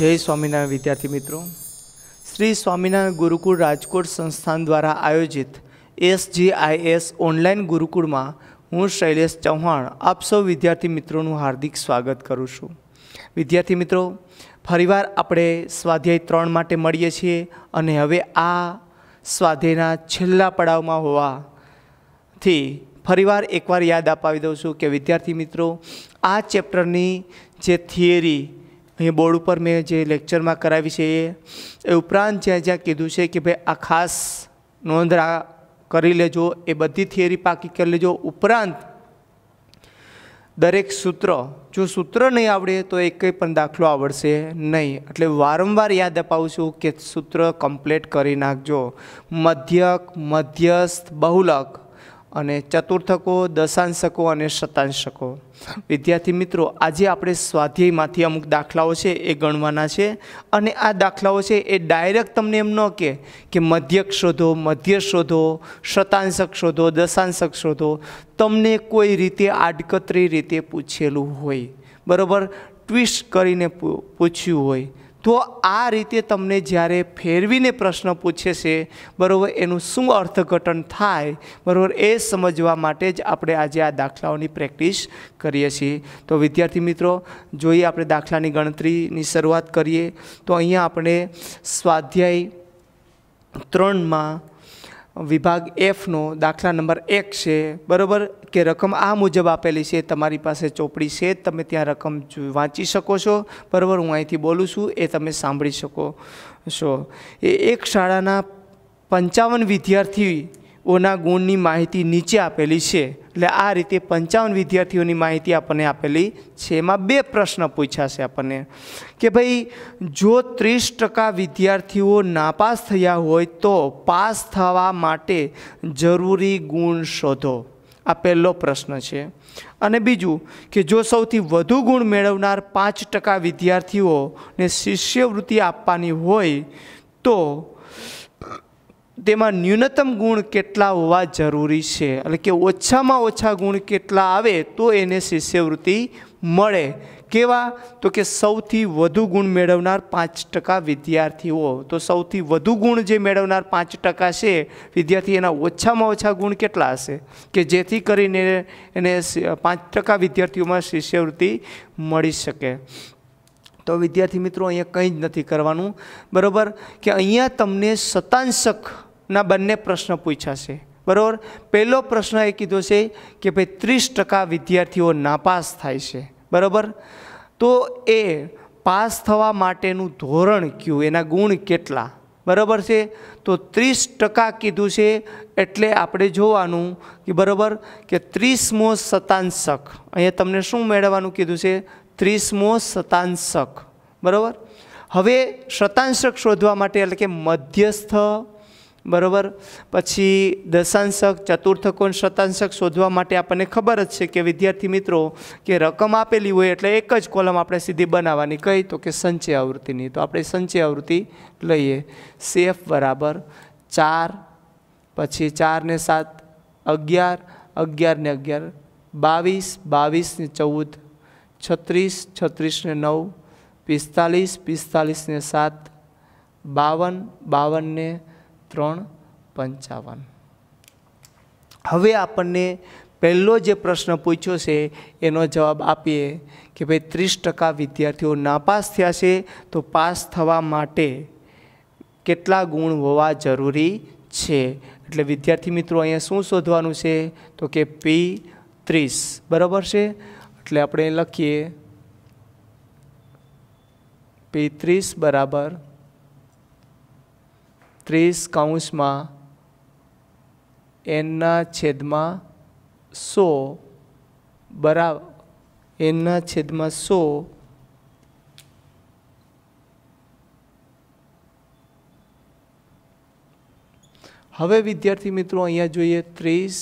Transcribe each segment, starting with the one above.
જય સ્વામિનારાયણ વિદ્યાર્થી મિત્રો શ્રી સ્વામિનારાયણ ગુરુકુળ રાજકોટ સંસ્થાન દ્વારા આયોજિત એસજીઆઈએસ ઓનલાઈન ગુરુકુળમાં હું શૈલેષ ચૌહાણ આપ સૌ વિદ્યાર્થી મિત્રોનું હાર્દિક સ્વાગત કરું છું વિદ્યાર્થી મિત્રો ફરીવાર આપણે સ્વાધ્યાય ત્રણ માટે મળીએ છીએ અને હવે આ સ્વાધ્યાયના છેલ્લા પડાવમાં હોવાથી ફરીવાર એકવાર યાદ અપાવી દઉં છું કે વિદ્યાર્થી મિત્રો આ ચેપ્ટરની જે થિયરી અહીં બોર્ડ ઉપર મેં જે લેક્ચરમાં કરાવી છે એ ઉપરાંત જ્યાં જ્યાં કીધું છે કે ભાઈ આ ખાસ નોંધ કરી લેજો એ બધી થિયરી પાકી કરી લેજો ઉપરાંત દરેક સૂત્ર જો સૂત્ર નહીં આવડે તો એ કંઈ પણ દાખલો આવડશે નહીં એટલે વારંવાર યાદ અપાવું છું કે સૂત્ર કમ્પ્લીટ કરી નાખજો મધ્યક મધ્યસ્થ બહુલક અને ચતુર્થકો દશાંશકો અને શતાંશકો વિદ્યાર્થી મિત્રો આજે આપણે સ્વાધ્યાયમાંથી અમુક દાખલાઓ છે એ ગણવાના છે અને આ દાખલાઓ છે એ ડાયરેક્ટ તમને એમ ન કહે કે મધ્યક શોધો મધ્ય શોધો શતાંશક શોધો દશાંશક શોધો તમને કોઈ રીતે આડકતરી રીતે પૂછેલું હોય બરાબર ટ્વિસ્ટ કરીને પૂછ્યું હોય તો આ રીતે તમને જ્યારે ફેરવીને પ્રશ્ન પૂછે છે બરાબર એનું શું અર્થઘટન થાય બરાબર એ સમજવા માટે જ આપણે આજે આ દાખલાઓની પ્રેક્ટિસ કરીએ છીએ તો વિદ્યાર્થી મિત્રો જોઈએ આપણે દાખલાની ગણતરીની શરૂઆત કરીએ તો અહીંયા આપણે સ્વાધ્યાય ત્રણમાં વિભાગ એફનો દાખલા નંબર એક છે બરાબર કે રકમ આ મુજબ આપેલી છે તમારી પાસે ચોપડી છે તમે ત્યાં રકમ વાંચી શકો છો બરાબર હું અહીંથી બોલું છું એ તમે સાંભળી શકો છો એ એક શાળાના પંચાવન વિદ્યાર્થીઓના ગુણની માહિતી નીચે આપેલી છે એટલે આ રીતે પંચાવન વિદ્યાર્થીઓની માહિતી આપણને આપેલી છે એમાં બે પ્રશ્ન પૂછાશે આપણને કે ભાઈ જો ત્રીસ ટકા વિદ્યાર્થીઓ નાપાસ થયા હોય તો પાસ થવા માટે જરૂરી ગુણ શોધો આ પહેલો પ્રશ્ન છે અને બીજું કે જો સૌથી વધુ ગુણ મેળવનાર પાંચ ટકા વિદ્યાર્થીઓને શિષ્યવૃત્તિ આપવાની હોય તો તેમાં ન્યૂનતમ ગુણ કેટલા હોવા જરૂરી છે એટલે કે ઓછામાં ઓછા ગુણ કેટલા આવે તો એને શિષ્યવૃત્તિ મળે કેવા તો કે સૌથી વધુ ગુણ મેળવનાર પાંચ ટકા વિદ્યાર્થીઓ તો સૌથી વધુ ગુણ જે મેળવનાર પાંચ ટકા છે વિદ્યાર્થી એના ઓછામાં ઓછા ગુણ કેટલા હશે કે જેથી કરીને એને પાંચ ટકા વિદ્યાર્થીઓમાં શિષ્યવૃત્તિ મળી શકે તો વિદ્યાર્થી મિત્રો અહીંયા કંઈ જ નથી કરવાનું બરાબર કે અહીંયા તમને શતાંશક ના બંને પ્રશ્ન પૂછ્યા છે બરાબર પહેલો પ્રશ્ન એ કીધો છે કે ભાઈ ત્રીસ ટકા વિદ્યાર્થીઓ નાપાસ થાય છે બરાબર તો એ પાસ થવા માટેનું ધોરણ કયું એના ગુણ કેટલા બરાબર છે તો ત્રીસ ટકા કીધું છે એટલે આપણે જોવાનું કે બરાબર કે ત્રીસમો શતાંશક અહીંયા તમને શું મેળવવાનું કીધું છે ત્રીસમો શતાંશક બરાબર હવે શતાંશક શોધવા માટે એટલે કે મધ્યસ્થ બરાબર પછી દશાંશક ચતુર્થકોન શતાંશક શોધવા માટે આપણને ખબર જ છે કે વિદ્યાર્થી મિત્રો કે રકમ આપેલી હોય એટલે એક જ કોલમ આપણે સીધી બનાવવાની કહી તો કે સંચય આવૃત્તિની તો આપણે સંચય આવૃત્તિ લઈએ સેફ બરાબર ચાર પછી ચારને સાત અગિયાર અગિયારને અગિયાર બાવીસ બાવીસને ચૌદ છત્રીસ છત્રીસને નવ પિસ્તાલીસ પિસ્તાલીસને સાત બાવન બાવનને ત્રણ પંચાવન હવે આપણને પહેલો જે પ્રશ્ન પૂછ્યો છે એનો જવાબ આપીએ કે ભાઈ ત્રીસ ટકા વિદ્યાર્થીઓ નાપાસ થયા છે તો પાસ થવા માટે કેટલા ગુણ હોવા જરૂરી છે એટલે વિદ્યાર્થી મિત્રો અહીંયા શું શોધવાનું છે તો કે પી ત્રીસ બરાબર છે એટલે આપણે લખીએ પી ત્રીસ બરાબર ત્રીસ કાઉન્સમાં એનના છેદમાં સો બરાબર એનના છેદમાં સો હવે વિદ્યાર્થી મિત્રો અહીંયા જોઈએ ત્રીસ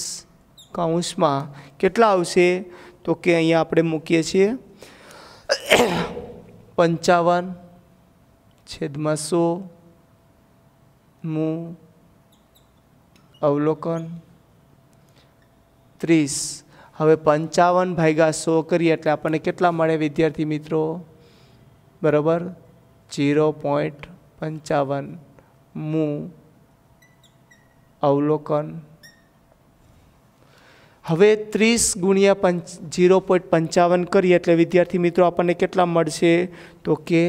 કાઉન્સમાં કેટલા આવશે તો કે અહીંયા આપણે મૂકીએ છીએ પંચાવન છેદમાં સો મુ અવલોકન ત્રીસ હવે પંચાવન ભાગ્યા સો કરીએ એટલે આપણને કેટલા મળે વિદ્યાર્થી મિત્રો બરાબર જીરો પોઈન્ટ પંચાવન મુ અવલોકન હવે ત્રીસ ગુણ્યા પંચ જીરો પોઈન્ટ પંચાવન કરીએ એટલે વિદ્યાર્થી મિત્રો આપણને કેટલા મળશે તો કે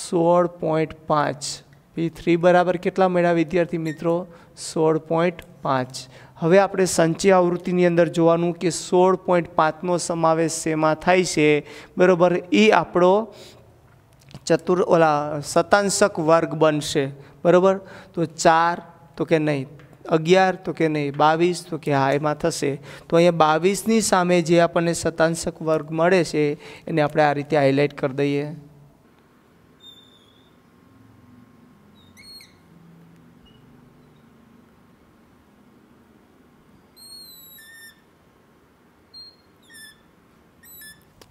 સોળ પોઈન્ટ પાંચ પી થ્રી બરાબર કેટલા મળ્યા વિદ્યાર્થી મિત્રો સોળ પોઈન્ટ પાંચ હવે આપણે સંચય આવૃત્તિની અંદર જોવાનું કે સોળ પોઈન્ટ પાંચનો સમાવેશ શેમાં થાય છે બરાબર એ આપણો ચતુર ઓલા શતાંશક વર્ગ બનશે બરાબર તો ચાર તો કે નહીં અગિયાર તો કે નહીં બાવીસ તો કે હા એમાં થશે તો અહીંયા બાવીસની સામે જે આપણને શતાંશક વર્ગ મળે છે એને આપણે આ રીતે હાઇલાઇટ કરી દઈએ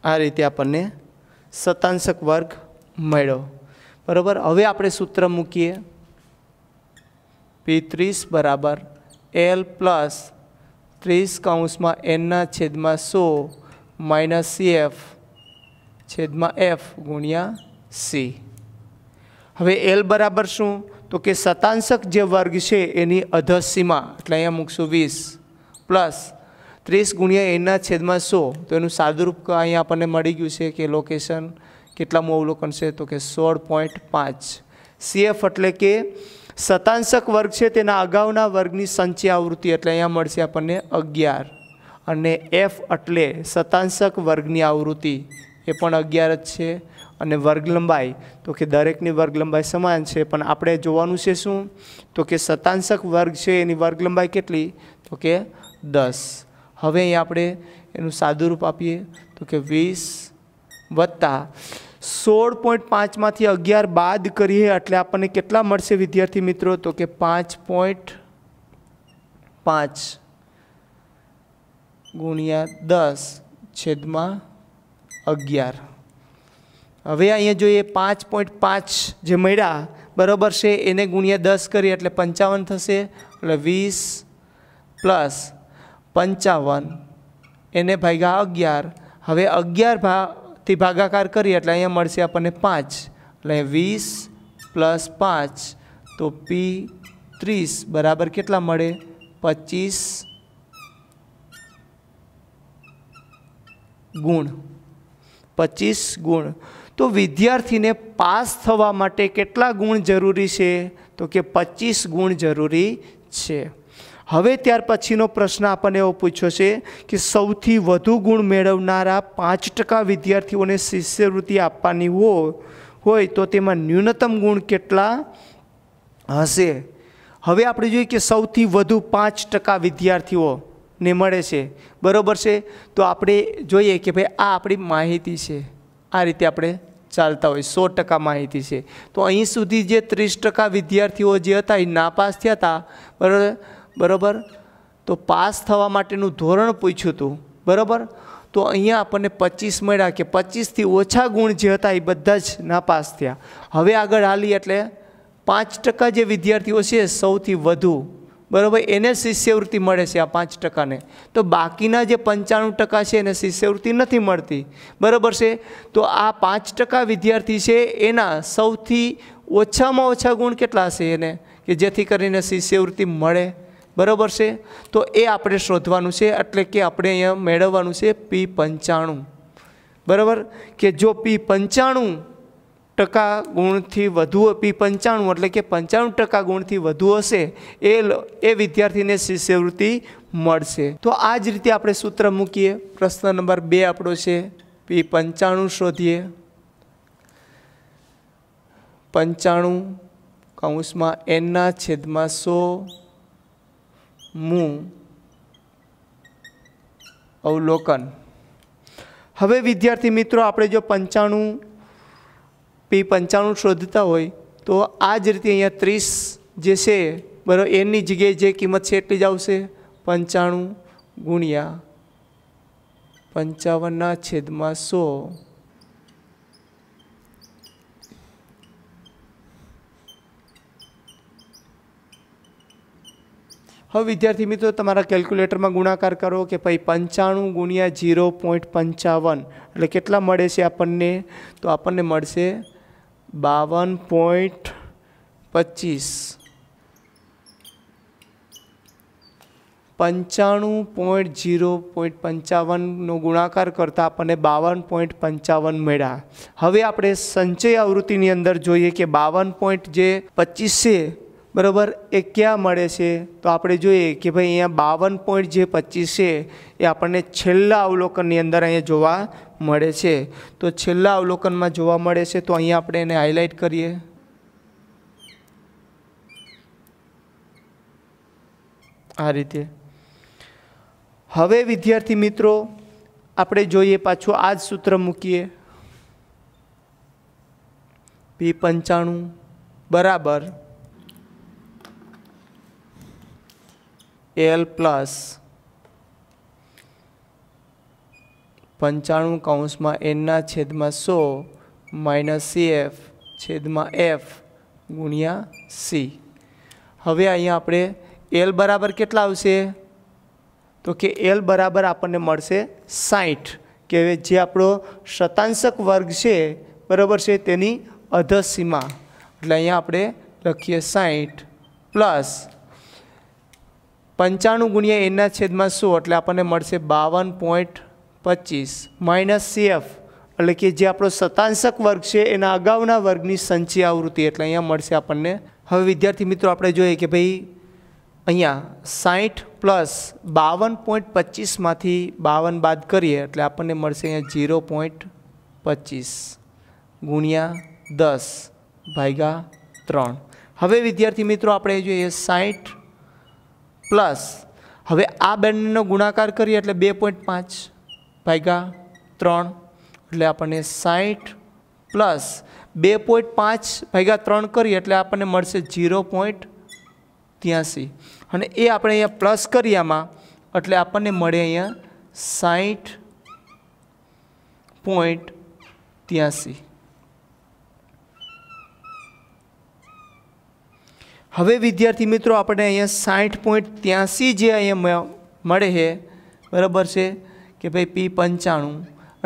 આ રીતે આપણને સતાંશક વર્ગ મળ્યો બરાબર હવે આપણે સૂત્ર મૂકીએ પી ત્રીસ બરાબર એલ પ્લસ ત્રીસ કૌંસમાં એનના છેદમાં સો માઇનસ એફ છેદમાં એફ ગુણ્યા સી હવે એલ બરાબર શું તો કે સતાંશક જે વર્ગ છે એની અધસીમા એટલે અહીંયા મૂકશું વીસ પ્લસ ત્રીસ ગુણ્યા એના છેદમાં સો તો એનું સાદુરૂપ અહીંયા આપણને મળી ગયું છે કે લોકેશન કેટલામું અવલોકન છે તો કે સોળ પોઈન્ટ પાંચ સીએફ એટલે કે સતાંશક વર્ગ છે તેના અગાઉના વર્ગની સંચય આવૃત્તિ એટલે અહીંયા મળશે આપણને અગિયાર અને એફ એટલે સતાંશક વર્ગની આવૃત્તિ એ પણ અગિયાર જ છે અને વર્ગ લંબાઈ તો કે દરેકની વર્ગ લંબાઈ સમાન છે પણ આપણે જોવાનું છે શું તો કે સતાંશક વર્ગ છે એની વર્ગ લંબાઈ કેટલી તો કે દસ હવે અહીં આપણે એનું સાદું રૂપ આપીએ તો કે વીસ વત્તા સોળ પોઈન્ટ પાંચમાંથી અગિયાર બાદ કરીએ એટલે આપણને કેટલા મળશે વિદ્યાર્થી મિત્રો તો કે પાંચ પોઈન્ટ પાંચ ગુણ્યા દસ છેદમાં અગિયાર હવે અહીંયા જોઈએ પાંચ પોઈન્ટ પાંચ જે મળ્યા બરાબર છે એને ગુણ્યા દસ કરીએ એટલે પંચાવન થશે એટલે વીસ પ્લસ પંચાવન એને ભાગ્યા અગિયાર હવે અગિયાર ભાથી ભાગાકાર કરીએ એટલે અહીંયા મળશે આપણને પાંચ એટલે વીસ પ્લસ પાંચ તો પી ત્રીસ બરાબર કેટલા મળે પચીસ ગુણ પચીસ ગુણ તો વિદ્યાર્થીને પાસ થવા માટે કેટલા ગુણ જરૂરી છે તો કે પચીસ ગુણ જરૂરી છે હવે ત્યાર પછીનો પ્રશ્ન આપણને એવો પૂછ્યો છે કે સૌથી વધુ ગુણ મેળવનારા પાંચ ટકા વિદ્યાર્થીઓને શિષ્યવૃત્તિ આપવાની હોય તો તેમાં ન્યૂનતમ ગુણ કેટલા હશે હવે આપણે જોઈએ કે સૌથી વધુ પાંચ ટકા વિદ્યાર્થીઓને મળે છે બરાબર છે તો આપણે જોઈએ કે ભાઈ આ આપણી માહિતી છે આ રીતે આપણે ચાલતા હોય સો ટકા માહિતી છે તો અહીં સુધી જે ત્રીસ ટકા વિદ્યાર્થીઓ જે હતા એ નાપાસ થયા હતા બરાબર બરાબર તો પાસ થવા માટેનું ધોરણ પૂછ્યું હતું બરાબર તો અહીંયા આપણને પચીસ મળ્યા કે પચીસથી ઓછા ગુણ જે હતા એ બધા જ નાપાસ થયા હવે આગળ હાલી એટલે પાંચ ટકા જે વિદ્યાર્થીઓ છે સૌથી વધુ બરાબર એને શિષ્યવૃત્તિ મળે છે આ પાંચ ટકાને તો બાકીના જે પંચાણું ટકા છે એને શિષ્યવૃત્તિ નથી મળતી બરાબર છે તો આ પાંચ ટકા વિદ્યાર્થી છે એના સૌથી ઓછામાં ઓછા ગુણ કેટલા છે એને કે જેથી કરીને શિષ્યવૃત્તિ મળે બરાબર છે તો એ આપણે શોધવાનું છે એટલે કે આપણે અહીંયા મેળવવાનું છે પી પંચાણું બરાબર કે જો પી પંચાણું ટકા ગુણથી વધુ પી પંચાણું એટલે કે પંચાણું ટકા ગુણથી વધુ હશે એ એ વિદ્યાર્થીને શિષ્યવૃત્તિ મળશે તો આ જ રીતે આપણે સૂત્ર મૂકીએ પ્રશ્ન નંબર બે આપણો છે પી પંચાણું શોધીએ પંચાણું કૌંસમાં એનના છેદમાં સો મું અવલોકન હવે વિદ્યાર્થી મિત્રો આપણે જો પંચાણું પી પંચાણું શોધતા હોય તો આ જ રીતે અહીંયા ત્રીસ જે છે બરાબર એની જગ્યાએ જે કિંમત છે એટલી જ આવશે પંચાણું ગુણ્યા પંચાવનના છેદમાં સો હવે વિદ્યાર્થી મિત્રો તમારા કેલ્ક્યુલેટરમાં ગુણાકાર કરો કે ભાઈ પંચાણું ગુણ્યા ઝીરો પોઈન્ટ પંચાવન એટલે કેટલા મળે છે આપણને તો આપણને મળશે બાવન પોઈન્ટ પચીસ પંચાણું પોઈન્ટ ઝીરો પોઈન્ટ પંચાવનનો ગુણાકાર કરતાં આપણને બાવન પોઈન્ટ પંચાવન મળ્યા હવે આપણે સંચય આવૃત્તિની અંદર જોઈએ કે બાવન પોઈન્ટ જે પચીસ છે બરાબર એ ક્યાં મળે છે તો આપણે જોઈએ કે ભાઈ અહીંયા બાવન પોઈન્ટ જે પચીસ છે એ આપણને છેલ્લા અવલોકનની અંદર અહીંયા જોવા મળે છે તો છેલ્લા અવલોકનમાં જોવા મળે છે તો અહીંયા આપણે એને હાઇલાઇટ કરીએ આ રીતે હવે વિદ્યાર્થી મિત્રો આપણે જોઈએ પાછું આ જ સૂત્ર મૂકીએ પી પંચાણું બરાબર એલ પ્લસ પંચાણું કૌંસમાં એનના છેદમાં સો માઇનસ સી એફ છેદમાં એફ ગુણ્યા સી હવે અહીંયા આપણે એલ બરાબર કેટલા આવશે તો કે એલ બરાબર આપણને મળશે સાઠ કે જે આપણો શતાંશક વર્ગ છે બરાબર છે તેની અધસીમા એટલે અહીંયા આપણે લખીએ સાઠ પ્લસ પંચાણું ગુણ્યા એનના છેદમાં શું એટલે આપણને મળશે બાવન પોઈન્ટ પચીસ માઇનસ સીએફ એટલે કે જે આપણો સતાંશક વર્ગ છે એના અગાઉના વર્ગની સંચય આવૃત્તિ એટલે અહીંયા મળશે આપણને હવે વિદ્યાર્થી મિત્રો આપણે જોઈએ કે ભાઈ અહીંયા સાઠ પ્લસ બાવન પોઈન્ટ પચીસમાંથી બાવન બાદ કરીએ એટલે આપણને મળશે અહીંયા ઝીરો પોઈન્ટ પચીસ ગુણ્યા દસ ભાગ્યા ત્રણ હવે વિદ્યાર્થી મિત્રો આપણે જોઈએ સાઠ પ્લસ હવે આ બંનેનો ગુણાકાર કરીએ એટલે બે પોઈન્ટ પાંચ ભાગ્યા ત્રણ એટલે આપણને સાઠ પ્લસ બે પોઈન્ટ પાંચ ભાગ્યા ત્રણ કરીએ એટલે આપણને મળશે ઝીરો પોઈન્ટ ત્યાંસી અને એ આપણે અહીંયા પ્લસ કરીએ આમાં એટલે આપણને મળે અહીંયા સાઠ પોઈન્ટ ત્યાંસી હવે વિદ્યાર્થી મિત્રો આપણે અહીંયા સાઠ પોઈન્ટ ત્યાંસી જે અહીંયા મળે છે બરાબર છે કે ભાઈ પી પંચાણું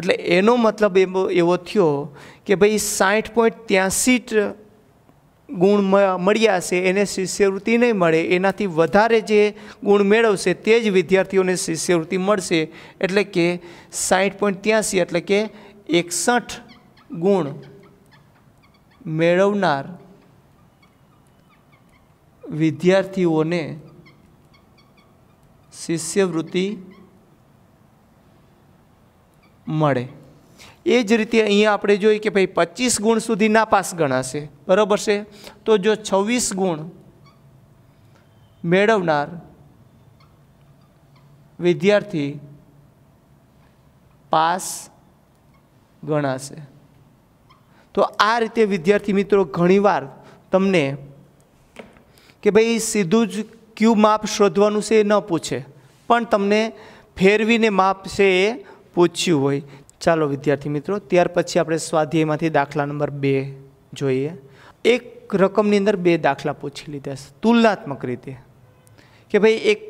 એટલે એનો મતલબ એવો એવો થયો કે ભાઈ સાઠ પોઈન્ટ ત્યાંસી ગુણ મળ્યા છે એને શિષ્યવૃત્તિ નહીં મળે એનાથી વધારે જે ગુણ મેળવશે તે જ વિદ્યાર્થીઓને શિષ્યવૃત્તિ મળશે એટલે કે સાઠ પોઈન્ટ ત્યાંસી એટલે કે એકસઠ ગુણ મેળવનાર વિદ્યાર્થીઓને શિષ્યવૃત્તિ મળે એ જ રીતે અહીંયા આપણે જોઈએ કે ભાઈ પચીસ ગુણ સુધી નાપાસ ગણાશે બરાબર છે તો જો છવ્વીસ ગુણ મેળવનાર વિદ્યાર્થી પાસ ગણાશે તો આ રીતે વિદ્યાર્થી મિત્રો ઘણીવાર તમને કે ભાઈ સીધું જ ક્યુ માપ શોધવાનું છે એ ન પૂછે પણ તમને ફેરવીને માપ છે એ પૂછ્યું હોય ચાલો વિદ્યાર્થી મિત્રો ત્યાર પછી આપણે સ્વાધ્યાયમાંથી દાખલા નંબર બે જોઈએ એક રકમની અંદર બે દાખલા પૂછી લીધા છે તુલનાત્મક રીતે કે ભાઈ એક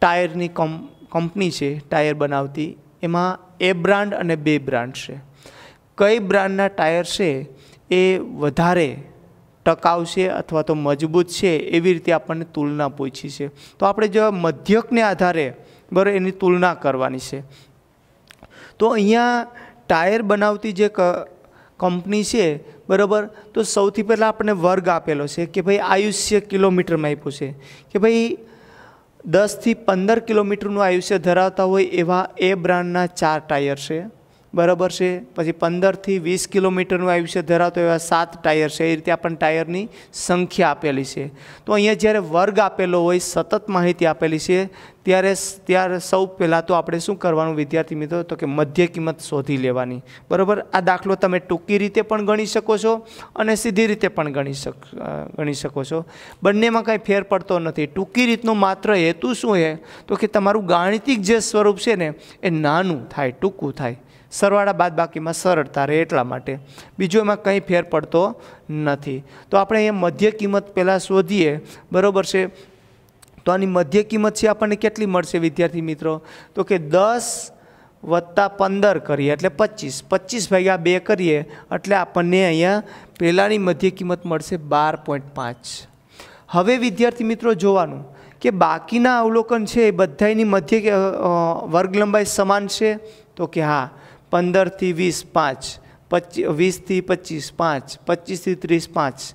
ટાયરની કમ કંપની છે ટાયર બનાવતી એમાં એ બ્રાન્ડ અને બે બ્રાન્ડ છે કઈ બ્રાન્ડના ટાયર છે એ વધારે ટકાઉ છે અથવા તો મજબૂત છે એવી રીતે આપણને તુલના પૂછી છે તો આપણે જો મધ્યકને આધારે બરાબર એની તુલના કરવાની છે તો અહીંયા ટાયર બનાવતી જે કંપની છે બરાબર તો સૌથી પહેલાં આપણને વર્ગ આપેલો છે કે ભાઈ આયુષ્ય કિલોમીટરમાં આપ્યું છે કે ભાઈ દસથી પંદર કિલોમીટરનું આયુષ્ય ધરાવતા હોય એવા એ બ્રાન્ડના ચાર ટાયર છે બરાબર છે પછી પંદરથી વીસ કિલોમીટરનું આયુષ્ય ધરાવતો એવા સાત ટાયર છે એ રીતે આપણને ટાયરની સંખ્યા આપેલી છે તો અહીંયા જ્યારે વર્ગ આપેલો હોય સતત માહિતી આપેલી છે ત્યારે ત્યારે સૌ પહેલાં તો આપણે શું કરવાનું વિદ્યાર્થી મિત્રો તો કે મધ્ય કિંમત શોધી લેવાની બરાબર આ દાખલો તમે ટૂંકી રીતે પણ ગણી શકો છો અને સીધી રીતે પણ ગણી શક ગણી શકો છો બંનેમાં કાંઈ ફેર પડતો નથી ટૂંકી રીતનો માત્ર હેતુ શું હે તો કે તમારું ગાણિતિક જે સ્વરૂપ છે ને એ નાનું થાય ટૂંકું થાય સરવાળા બાદ બાકીમાં સરળતા રહે એટલા માટે બીજો એમાં કંઈ ફેર પડતો નથી તો આપણે એ મધ્ય કિંમત પહેલાં શોધીએ બરાબર છે તો આની મધ્ય કિંમત છે આપણને કેટલી મળશે વિદ્યાર્થી મિત્રો તો કે દસ વત્તા પંદર કરીએ એટલે પચીસ પચીસ ભાગ્યા બે કરીએ એટલે આપણને અહીંયા પહેલાંની મધ્ય કિંમત મળશે બાર પોઈન્ટ પાંચ હવે વિદ્યાર્થી મિત્રો જોવાનું કે બાકીના અવલોકન છે એ બધાની મધ્ય વર્ગ લંબાઈ સમાન છે તો કે હા પંદરથી વીસ પાંચ પચી વીસથી પચીસ પાંચ પચીસથી ત્રીસ પાંચ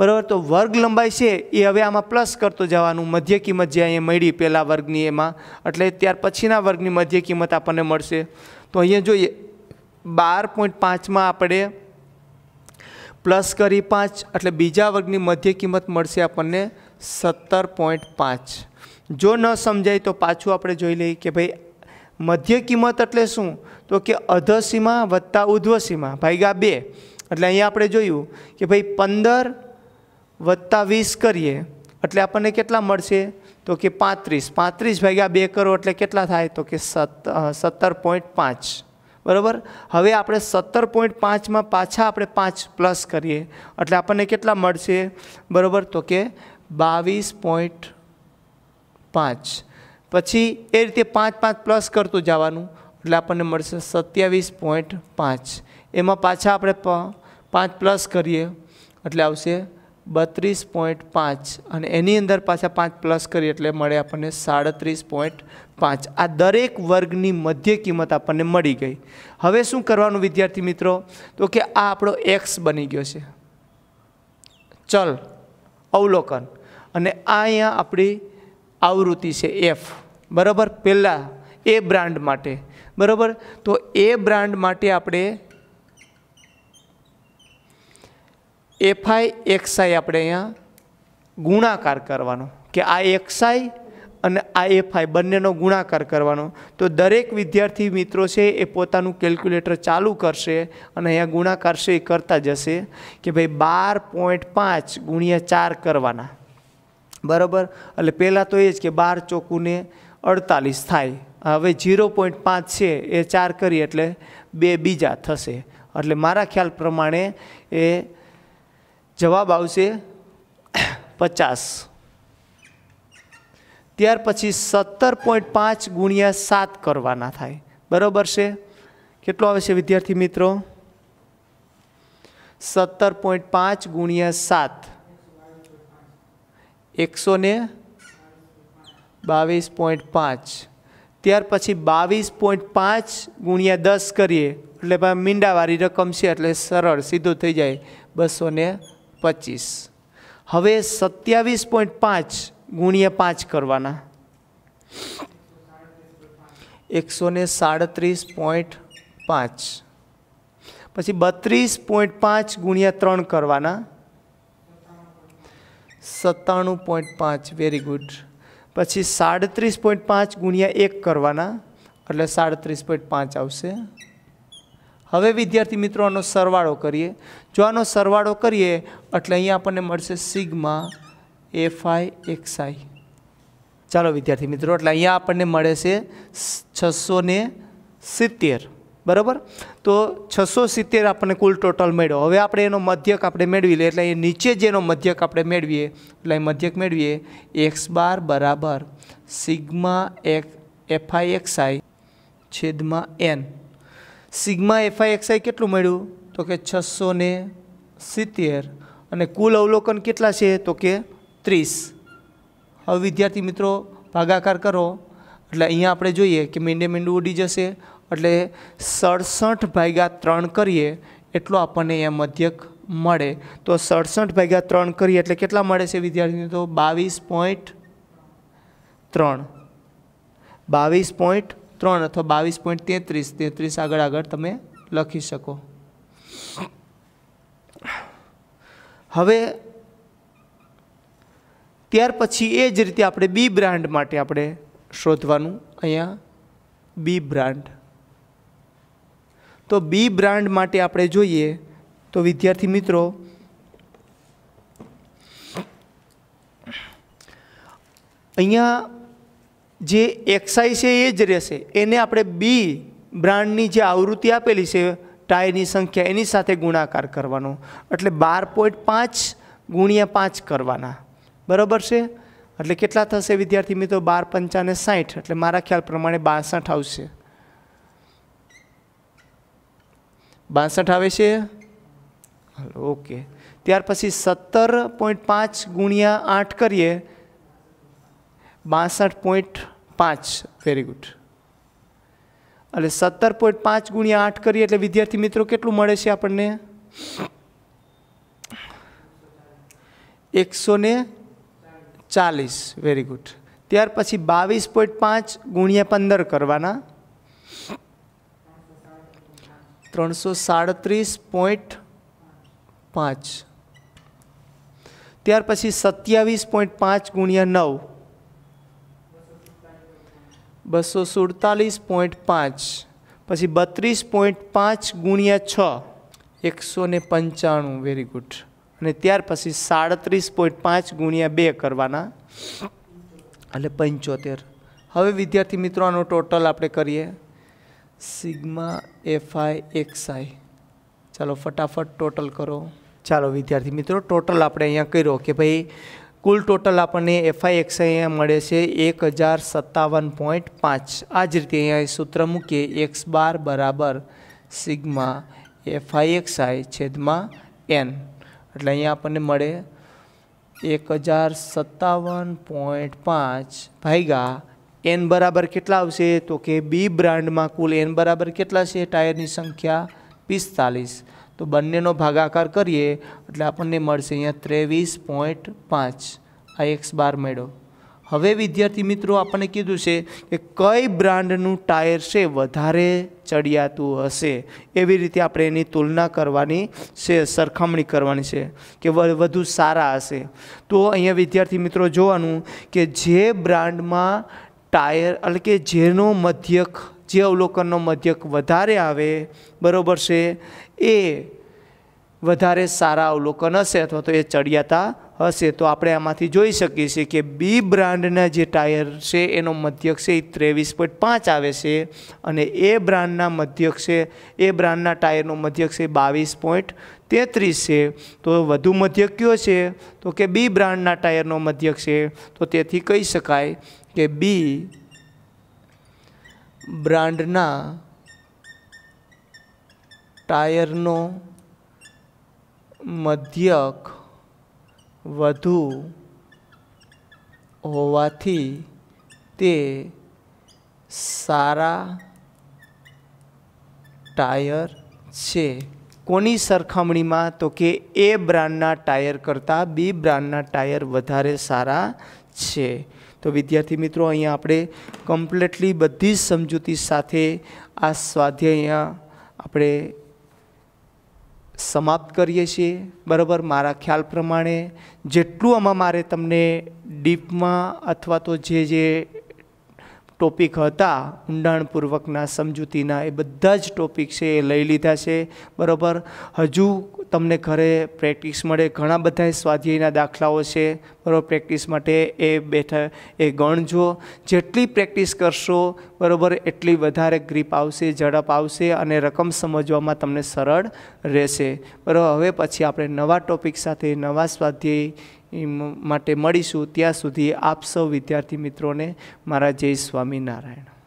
બરાબર તો વર્ગ લંબાઈ છે એ હવે આમાં પ્લસ કરતો જવાનું મધ્ય કિંમત જે અહીંયા મળી પહેલાં વર્ગની એમાં એટલે ત્યાર પછીના વર્ગની મધ્ય કિંમત આપણને મળશે તો અહીંયા જોઈએ બાર પોઈન્ટ પાંચમાં આપણે પ્લસ કરી પાંચ એટલે બીજા વર્ગની મધ્ય કિંમત મળશે આપણને સત્તર પોઈન્ટ પાંચ જો ન સમજાય તો પાછું આપણે જોઈ લઈએ કે ભાઈ મધ્ય કિંમત એટલે શું તો કે અધસીમા વત્તા ઉધ્વસીમા ભાગ્યા બે એટલે અહીંયા આપણે જોયું કે ભાઈ પંદર વત્તા વીસ કરીએ એટલે આપણને કેટલા મળશે તો કે પાંત્રીસ પાંત્રીસ ભાગ્યા બે કરો એટલે કેટલા થાય તો કે સત સત્તર પોઈન્ટ પાંચ બરાબર હવે આપણે સત્તર પોઈન્ટ પાંચમાં પાછા આપણે પાંચ પ્લસ કરીએ એટલે આપણને કેટલા મળશે બરાબર તો કે બાવીસ પોઈન્ટ પાંચ પછી એ રીતે પાંચ પાંચ પ્લસ કરતું જવાનું એટલે આપણને મળશે સત્યાવીસ પોઈન્ટ પાંચ એમાં પાછા આપણે પાંચ પ્લસ કરીએ એટલે આવશે બત્રીસ પોઈન્ટ પાંચ અને એની અંદર પાછા પાંચ પ્લસ કરીએ એટલે મળે આપણને સાડત્રીસ પોઈન્ટ પાંચ આ દરેક વર્ગની મધ્ય કિંમત આપણને મળી ગઈ હવે શું કરવાનું વિદ્યાર્થી મિત્રો તો કે આ આપણો એક્સ બની ગયો છે ચલ અવલોકન અને આ અહીંયા આપણી આવૃત્તિ છે એફ બરાબર પહેલાં એ બ્રાન્ડ માટે બરાબર તો એ બ્રાન્ડ માટે આપણે એફઆઈ એક્સઆઈ આપણે અહીંયા ગુણાકાર કરવાનો કે આ એક્સઆઈ અને આ એફઆઈ બંનેનો ગુણાકાર કરવાનો તો દરેક વિદ્યાર્થી મિત્રો છે એ પોતાનું કેલ્ક્યુલેટર ચાલુ કરશે અને અહીંયા ગુણાકાર છે એ કરતા જશે કે ભાઈ બાર પોઈન્ટ પાંચ ગુણ્યા ચાર કરવાના બરાબર એટલે પહેલાં તો એ જ કે બાર ચોકુને અડતાલીસ થાય હવે ઝીરો પોઈન્ટ પાંચ છે એ ચાર કરીએ એટલે બે બીજા થશે એટલે મારા ખ્યાલ પ્રમાણે એ જવાબ આવશે પચાસ ત્યાર પછી સત્તર પોઈન્ટ પાંચ ગુણ્યા સાત કરવાના થાય બરાબર છે કેટલો આવે છે વિદ્યાર્થી મિત્રો સત્તર પોઈન્ટ પાંચ ગુણ્યા સાત એકસો ને બાવીસ પોઈન્ટ પાંચ ત્યાર પછી બાવીસ પોઈન્ટ પાંચ ગુણ્યા દસ કરીએ એટલે ભાઈ મીંડાવાળી રકમ છે એટલે સરળ સીધું થઈ જાય બસો ને પચીસ હવે સત્યાવીસ પોઈન્ટ પાંચ ગુણ્યા પાંચ કરવાના એકસો ને સાડત્રીસ પોઈન્ટ પાંચ પછી બત્રીસ પોઈન્ટ પાંચ ગુણ્યા ત્રણ કરવાના સત્તાણું પોઈન્ટ પાંચ વેરી ગુડ પછી સાડત્રીસ પોઈન્ટ પાંચ ગુણ્યા એક કરવાના એટલે સાડત્રીસ પોઈન્ટ પાંચ આવશે હવે વિદ્યાર્થી મિત્રો આનો સરવાળો કરીએ જો આનો સરવાળો કરીએ એટલે અહીંયા આપણને મળશે sigma f i x i ચાલો વિદ્યાર્થી મિત્રો એટલે અહીંયા આપણને મળે છે છસો સિત્તેર બરાબર તો છસો સિત્તેર આપણને કુલ ટોટલ મળ્યો હવે આપણે એનો મધ્યક આપણે મેળવી લઈએ એટલે એ નીચે જેનો મધ્યક આપણે મેળવીએ એટલે એ મધ્યક મેળવીએ એક્સ બાર બરાબર સિગ્મા એક એફઆઈ એક્સ આઈ છેદમાં n sigma f i x i કેટલું મળ્યું તો કે છસો ને સિત્તેર અને કુલ અવલોકન કેટલા છે તો કે ત્રીસ હવે વિદ્યાર્થી મિત્રો ભાગાકાર કરો એટલે અહીંયા આપણે જોઈએ કે મીંડે મીંડું ઉડી જશે એટલે સડસઠ ભાગ્યા ત્રણ કરીએ એટલો આપણને એ મધ્યક મળે તો સડસઠ ભાગ્યા ત્રણ કરીએ એટલે કેટલા મળે છે વિદ્યાર્થીને તો બાવીસ પોઈન્ટ ત્રણ બાવીસ પોઈન્ટ ત્રણ અથવા બાવીસ પોઈન્ટ તેત્રીસ તેત્રીસ આગળ આગળ તમે લખી શકો હવે ત્યાર પછી એ જ રીતે આપણે બી બ્રાન્ડ માટે આપણે શોધવાનું અહીંયા બી બ્રાન્ડ તો બી બ્રાન્ડ માટે આપણે જોઈએ તો વિદ્યાર્થી મિત્રો અહીંયા જે એક્સાઈ છે એ જ રહેશે એને આપણે બી બ્રાન્ડની જે આવૃત્તિ આપેલી છે ટાયરની સંખ્યા એની સાથે ગુણાકાર કરવાનો એટલે બાર પોઈન્ટ પાંચ ગુણ્યા પાંચ કરવાના બરાબર છે એટલે કેટલા થશે વિદ્યાર્થી મિત્રો બાર પંચાને સાઠ એટલે મારા ખ્યાલ પ્રમાણે બાસઠ આવશે બાસઠ આવે છે ઓકે ત્યાર પછી સત્તર પોઈન્ટ પાંચ ગુણ્યા આઠ કરીએ બાસઠ પોઈન્ટ પાંચ વેરી ગુડ એટલે સત્તર પોઈન્ટ પાંચ ગુણ્યા આઠ કરીએ એટલે વિદ્યાર્થી મિત્રો કેટલું મળે છે આપણને એકસો ને ચાલીસ વેરી ગુડ ત્યાર પછી બાવીસ પોઈન્ટ પાંચ ગુણ્યા પંદર કરવાના ત્રણસો સાડત્રીસ પોઈન્ટ પાંચ ત્યાર પછી સત્યાવીસ પોઈન્ટ પાંચ ગુણ્યા નવ બસો સુડતાલીસ પોઈન્ટ પાંચ પછી બત્રીસ પોઈન્ટ પાંચ ગુણ્યા છ એકસો ને પંચાણું વેરી ગુડ અને ત્યાર પછી સાડત્રીસ પોઈન્ટ પાંચ ગુણ્યા બે કરવાના એટલે પંચોતેર હવે વિદ્યાર્થી મિત્રો આનો ટોટલ આપણે કરીએ સિગ્મા એફઆઈ આઈ ચાલો ફટાફટ ટોટલ કરો ચાલો વિદ્યાર્થી મિત્રો ટોટલ આપણે અહીંયા કર્યો કે ભાઈ કુલ ટોટલ આપણને એફઆઈ આઈ અહીંયા મળે છે એક હજાર સત્તાવન પોઈન્ટ પાંચ આ જ રીતે અહીંયા સૂત્ર મૂકીએ એક્સ બાર બરાબર સિગ્મા એફઆઈ આઈ છેદમાં એન એટલે અહીંયા આપણને મળે એક હજાર સત્તાવન પોઈન્ટ પાંચ ભાઈગા એન બરાબર કેટલા આવશે તો કે બી બ્રાન્ડમાં કુલ એન બરાબર કેટલા છે ટાયરની સંખ્યા પિસ્તાલીસ તો બંનેનો ભાગાકાર કરીએ એટલે આપણને મળશે અહીંયા ત્રેવીસ પોઈન્ટ પાંચ આ એક્સ બાર મેળો હવે વિદ્યાર્થી મિત્રો આપણને કીધું છે કે કઈ બ્રાન્ડનું ટાયર છે વધારે ચડિયાતું હશે એવી રીતે આપણે એની તુલના કરવાની છે સરખામણી કરવાની છે કે વધુ સારા હશે તો અહીંયા વિદ્યાર્થી મિત્રો જોવાનું કે જે બ્રાન્ડમાં ટાયર એટલે કે જેનો મધ્યક જે અવલોકનનો મધ્યક વધારે આવે બરાબર છે એ વધારે સારા અવલોકન હશે અથવા તો એ ચડિયાતા હશે તો આપણે આમાંથી જોઈ શકીએ છીએ કે બી બ્રાન્ડના જે ટાયર છે એનો મધ્યક છે એ ત્રેવીસ પોઈન્ટ પાંચ આવે છે અને એ બ્રાન્ડના મધ્યક છે એ બ્રાન્ડના ટાયરનો મધ્યક છે બાવીસ પોઈન્ટ તેત્રીસ છે તો વધુ મધ્યક કયો છે તો કે બી બ્રાન્ડના ટાયરનો મધ્યક છે તો તેથી કહી શકાય કે બી બ્રાન્ડના ટાયરનો મધ્યક વધુ હોવાથી તે સારા ટાયર છે કોની સરખામણીમાં તો કે એ બ્રાન્ડના ટાયર કરતાં બી બ્રાન્ડના ટાયર વધારે સારા છે તો વિદ્યાર્થી મિત્રો અહીંયા આપણે કમ્પ્લેટલી બધી જ સમજૂતી સાથે આ સ્વાધ્યાય અહીંયા આપણે સમાપ્ત કરીએ છીએ બરાબર મારા ખ્યાલ પ્રમાણે જેટલું આમાં મારે તમને ડીપમાં અથવા તો જે જે ટોપિક હતા ઊંડાણપૂર્વકના સમજૂતીના એ બધા જ ટોપિક છે એ લઈ લીધા છે બરાબર હજુ તમને ઘરે પ્રેક્ટિસ મળે ઘણા બધા સ્વાધ્યાયના દાખલાઓ છે બરાબર પ્રેક્ટિસ માટે એ બેઠા એ ગણજો જેટલી પ્રેક્ટિસ કરશો બરાબર એટલી વધારે ગ્રીપ આવશે ઝડપ આવશે અને રકમ સમજવામાં તમને સરળ રહેશે બરાબર હવે પછી આપણે નવા ટોપિક સાથે નવા સ્વાધ્યાય માટે મળીશું ત્યાં સુધી આપ સૌ વિદ્યાર્થી મિત્રોને મારા જય સ્વામિનારાયણ